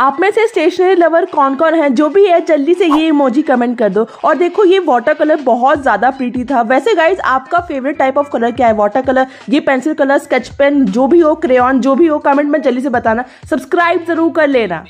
आप में से स्टेशनरी लवर कौन कौन है जो भी है जल्दी से ये इमोजी कमेंट कर दो और देखो ये वाटर कलर बहुत ज्यादा प्रीटी था वैसे गाइज आपका फेवरेट टाइप ऑफ कलर क्या है वाटर कलर ये पेंसिल कलर स्केच पेन जो भी हो क्रेन जो भी हो कमेंट में जल्दी से बताना सब्सक्राइब जरूर कर लेना